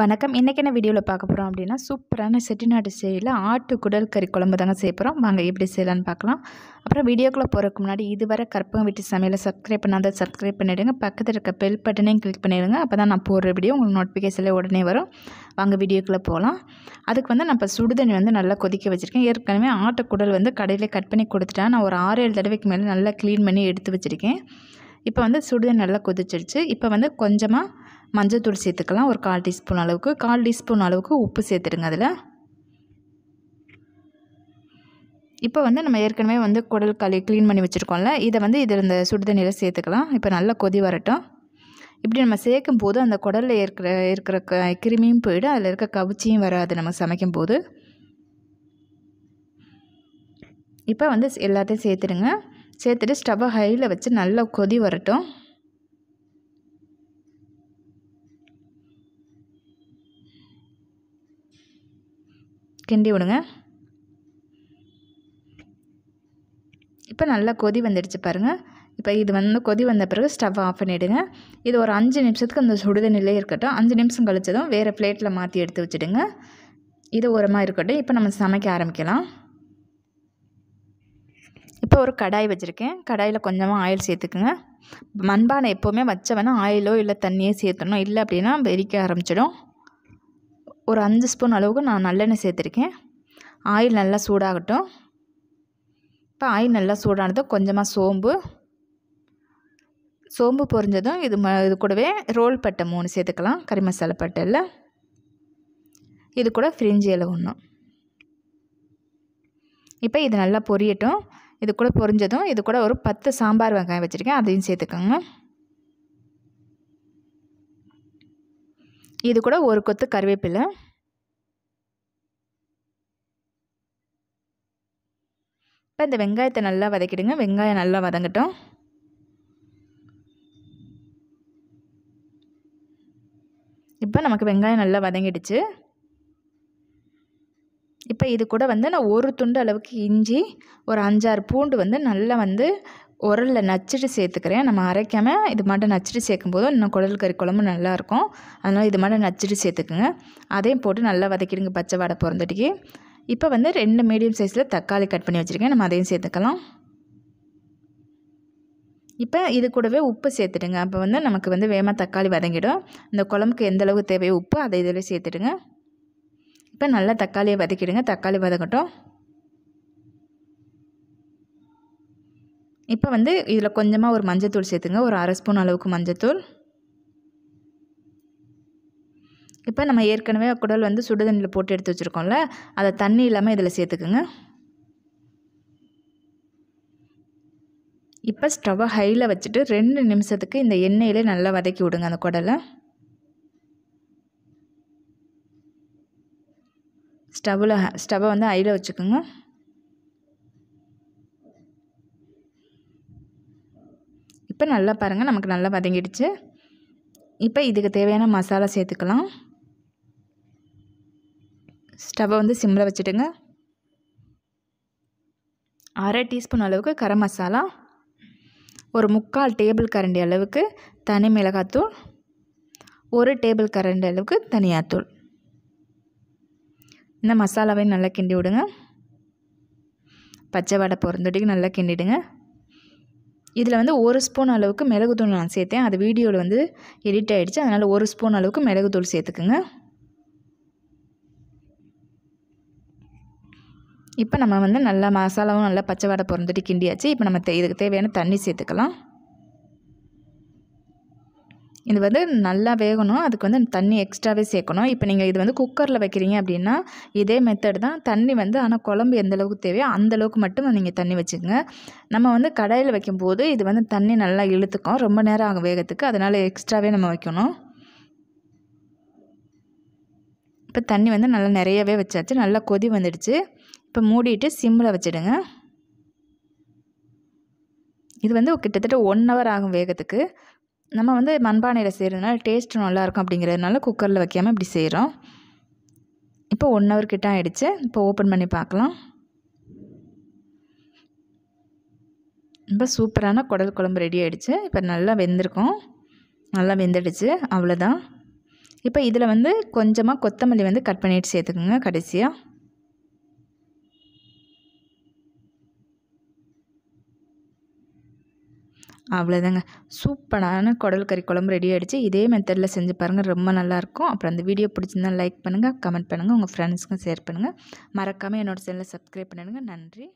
வணக்கம் இன்றைக்கான வீடியோவில் பார்க்க போகிறோம் அப்படின்னா சூப்பரான செட்டிநாட்டு செய்யல ஆட்டு குடல் கறி குழம்பு தாங்க செய்ய போகிறோம் வாங்க எப்படி செய்யலான்னு பார்க்கலாம் அப்புறம் வீடியோக்குள்ளே போகிறதுக்கு முன்னாடி இதுவரை கற்பகம் வீட்டு சமையலை சப்ஸ்கிரைப் பண்ணாத சப்ஸ்கிரைப் பண்ணிவிடுங்க பக்கத்தில் இருக்க பெல் பட்டனையும் கிளிக் பண்ணிடுங்க அப்போ தான் நான் போடுற வீடியோ உங்களுக்கு நோட்டிஃபிகேஷனில் உடனே வரும் வாங்க வீடியோக்குள்ளே போகலாம் அதுக்கு வந்து நான் இப்போ சுடுதண்ணி வந்து நல்லா கொதிக்க வச்சுருக்கேன் ஏற்கனவே ஆட்டு குடல் வந்து கடையில் கட் பண்ணி கொடுத்துட்டேன் நான் ஒரு ஆறு ஏழு தடவைக்கு மேலே நல்லா க்ளீன் பண்ணி எடுத்து வச்சுருக்கேன் இப்போ வந்து சுடுதண்ணி நல்லா கொதிச்சிருச்சு இப்போ வந்து கொஞ்சமாக தூள் சேர்த்துக்கலாம் ஒரு கால் டீஸ்பூன் அளவுக்கு கால் டீஸ்பூன் அளவுக்கு உப்பு சேர்த்துடுங்க அதில் இப்போ வந்து நம்ம ஏற்கனவே வந்து குடல் களி க்ளீன் பண்ணி வச்சுருக்கோம்ல இதை வந்து இதில் இந்த சுடுதண்ணியில் சேர்த்துக்கலாம் இப்போ நல்லா கொதி வரட்டும் இப்படி நம்ம சேர்க்கும் போது அந்த குடலில் இருக்கிற இருக்கிற க கிருமியும் போயிடும் அதில் இருக்க கவிச்சியும் வராது நம்ம சமைக்கும் போது இப்போ வந்து எல்லாத்தையும் சேர்த்துடுங்க சேர்த்துட்டு ஸ்டவ்வை ஹையில் வச்சு நல்லா கொதி வரட்டும் கிண்டி விடுங்க இப்போ நல்லா கொதி வந்துடுச்சு பாருங்கள் இப்போ இது வந்து கொதி வந்த பிறகு ஸ்டவ் ஆஃப் பண்ணிவிடுங்க இது ஒரு அஞ்சு நிமிஷத்துக்கு அந்த சுடுதண்ணிலே இருக்கட்டும் அஞ்சு நிமிஷம் கழிச்சதும் வேறு பிளேட்டில் மாற்றி எடுத்து வச்சுடுங்க இது ஓரமாக இருக்கட்டும் இப்போ நம்ம சமைக்க ஆரம்பிக்கலாம் இப்போ ஒரு கடாய் வச்சுருக்கேன் கடாயில் கொஞ்சமாக ஆயில் சேர்த்துக்குங்க மண்பானை எப்போவுமே வச்சவனா ஆயிலோ இல்லை தண்ணியோ சேர்த்தணும் இல்லை அப்படின்னா வெறிக்க ஆரம்பிச்சிடும் ஒரு அஞ்சு ஸ்பூன் அளவுக்கு நான் நல்லெண்ணெய் சேர்த்துருக்கேன் ஆயில் நல்லா சூடாகட்டும் இப்போ ஆயில் நல்லா சூடானதும் கொஞ்சமாக சோம்பு சோம்பு பொரிஞ்சதும் இது ம இது கூடவே ரோல் பட்டை மூணு சேர்த்துக்கலாம் கறி மசாலா பட்டையில் இது கூட ஃப்ரிஞ்சி இலை ஒன்றும் இப்போ இது நல்லா பொரியட்டும் இது கூட பொரிஞ்சதும் இது கூட ஒரு பத்து சாம்பார் வெங்காயம் வச்சுருக்கேன் அதையும் சேர்த்துக்கோங்க இது கூட ஒரு கொத்து கருவேப்பிலை இப்போ இந்த வெங்காயத்தை நல்லா வதக்கிடுங்க வெங்காயம் நல்லா வதங்கட்டும் இப்போ நமக்கு வெங்காயம் நல்லா வதங்கிடுச்சு இப்போ இது கூட வந்து நான் ஒரு துண்டு அளவுக்கு இஞ்சி ஒரு அஞ்சாறு பூண்டு வந்து நல்லா வந்து உரலில் நச்சுட்டு சேர்த்துக்கிறேன் நம்ம அரைக்காமல் இது மட்டும் நச்சுட்டு சேர்க்கும் போதும் இன்னும் குடல் கறி குழம்பு நல்லாயிருக்கும் அதனால் இது மட்டும் நச்சுட்டு சேர்த்துக்குங்க அதையும் போட்டு நல்லா வதக்கிடுங்க பச்சை வடை பிறந்துட்டுக்கு இப்போ வந்து ரெண்டு மீடியம் சைஸில் தக்காளி கட் பண்ணி வச்சுருக்கேன் நம்ம அதையும் சேர்த்துக்கலாம் இப்போ இது கூடவே உப்பு சேர்த்துடுங்க அப்போ வந்து நமக்கு வந்து வேகமாக தக்காளி வதங்கிடும் இந்த குழம்புக்கு எந்த அளவுக்கு தேவையோ உப்பு அதை இதில் சேர்த்துடுங்க இப்போ நல்லா தக்காளியை வதக்கிடுங்க தக்காளி வதக்கட்டும் இப்போ வந்து இதில் கொஞ்சமாக ஒரு மஞ்சத்தூள் சேர்த்துங்க ஒரு அரை ஸ்பூன் அளவுக்கு மஞ்சத்தூள் இப்போ நம்ம ஏற்கனவே குடல் வந்து சுடு தண்ணியில் போட்டு எடுத்து வச்சுருக்கோம்ல அதை தண்ணி இல்லாமல் இதில் சேர்த்துக்குங்க இப்போ ஸ்டவ்வை ஹையில் வச்சுட்டு ரெண்டு நிமிஷத்துக்கு இந்த எண்ணெயிலே நல்லா வதக்கி விடுங்க அந்த குடலை ஸ்டவ்வில் ஸ்டவ்வை வந்து ஹையில் வச்சுக்கோங்க இப்போ நல்லா பாருங்கள் நமக்கு நல்லா வதங்கிடுச்சு இப்போ இதுக்கு தேவையான மசாலா சேர்த்துக்கலாம் ஸ்டவ்வை வந்து சிம்மில் வச்சுடுங்க அரை டீஸ்பூன் அளவுக்கு கரம் மசாலா ஒரு முக்கால் டேபிள் கரண்டி அளவுக்கு தனி மிளகாத்தூள் ஒரு டேபிள் கரண்டி அளவுக்கு தனியாத்தூள் இந்த மசாலாவையும் நல்லா கிண்டி விடுங்க பச்சை வடை பொருந்தடிக்கு நல்லா கிண்டிடுங்க இதில் வந்து ஒரு ஸ்பூன் அளவுக்கு மிளகுத்தூள் நான் சேர்த்தேன் அது வீடியோவில் வந்து எடிட் ஆகிடுச்சு அதனால் ஒரு ஸ்பூன் அளவுக்கு மிளகுத்தூள் சேர்த்துக்குங்க இப்போ நம்ம வந்து நல்லா மசாலாவும் நல்லா பச்சை வாடை பிறந்துட்டு கிண்டியாச்சு இப்போ நம்ம இதுக்கு தேவையான தண்ணி சேர்த்துக்கலாம் இது வந்து நல்லா வேகணும் அதுக்கு வந்து தண்ணி எக்ஸ்ட்ராவே சேர்க்கணும் இப்போ நீங்கள் இது வந்து குக்கரில் வைக்கிறீங்க அப்படின்னா இதே மெத்தட் தான் தண்ணி வந்து ஆனால் குழம்பு எந்த அளவுக்கு தேவையோ அந்தளவுக்கு மட்டும் நீங்கள் தண்ணி வச்சுக்கோங்க நம்ம வந்து கடையில் வைக்கும்போது இது வந்து தண்ணி நல்லா இழுத்துக்கும் ரொம்ப நேரம் ஆகும் வேகத்துக்கு அதனால் எக்ஸ்ட்ராவே நம்ம வைக்கணும் இப்போ தண்ணி வந்து நல்லா நிறையவே வச்சாச்சு நல்லா கொதி வந்துடுச்சு இப்போ மூடிட்டு சிம்மில் வச்சுடுங்க இது வந்து கிட்டத்தட்ட ஒன் ஹவர் ஆகும் வேகத்துக்கு நம்ம வந்து மண்பானையில் செய்கிறதுனால டேஸ்ட்டு நல்லாயிருக்கும் அப்படிங்கிறதுனால குக்கரில் வைக்காமல் இப்படி செய்கிறோம் இப்போ ஒன் ஹவர் கிட்ட ஆகிடுச்சு இப்போ ஓப்பன் பண்ணி பார்க்கலாம் இப்போ சூப்பரான குடல் குழம்பு ரெடி ஆகிடுச்சு இப்போ நல்லா வெந்திருக்கும் நல்லா வெந்துடுச்சு அவ்வளோதான் இப்போ இதில் வந்து கொஞ்சமாக கொத்தமல்லி வந்து கட் பண்ணிட்டு சேர்த்துக்குங்க கடைசியாக அவ்வளோதாங்க சூப்பரான குடல் கறி குழம்பு ரெடி ஆகிடுச்சு இதே மெத்தடில் செஞ்சு பாருங்கள் ரொம்ப நல்லாயிருக்கும் அப்புறம் அந்த வீடியோ பிடிச்சிருந்தா லைக் பண்ணுங்கள் கமெண்ட் பண்ணுங்கள் உங்கள் ஃப்ரெண்ட்ஸுக்கும் ஷேர் பண்ணுங்கள் மறக்காமல் என்னோடய சேனலை சப்ஸ்கிரைப் பண்ணிடுங்க நன்றி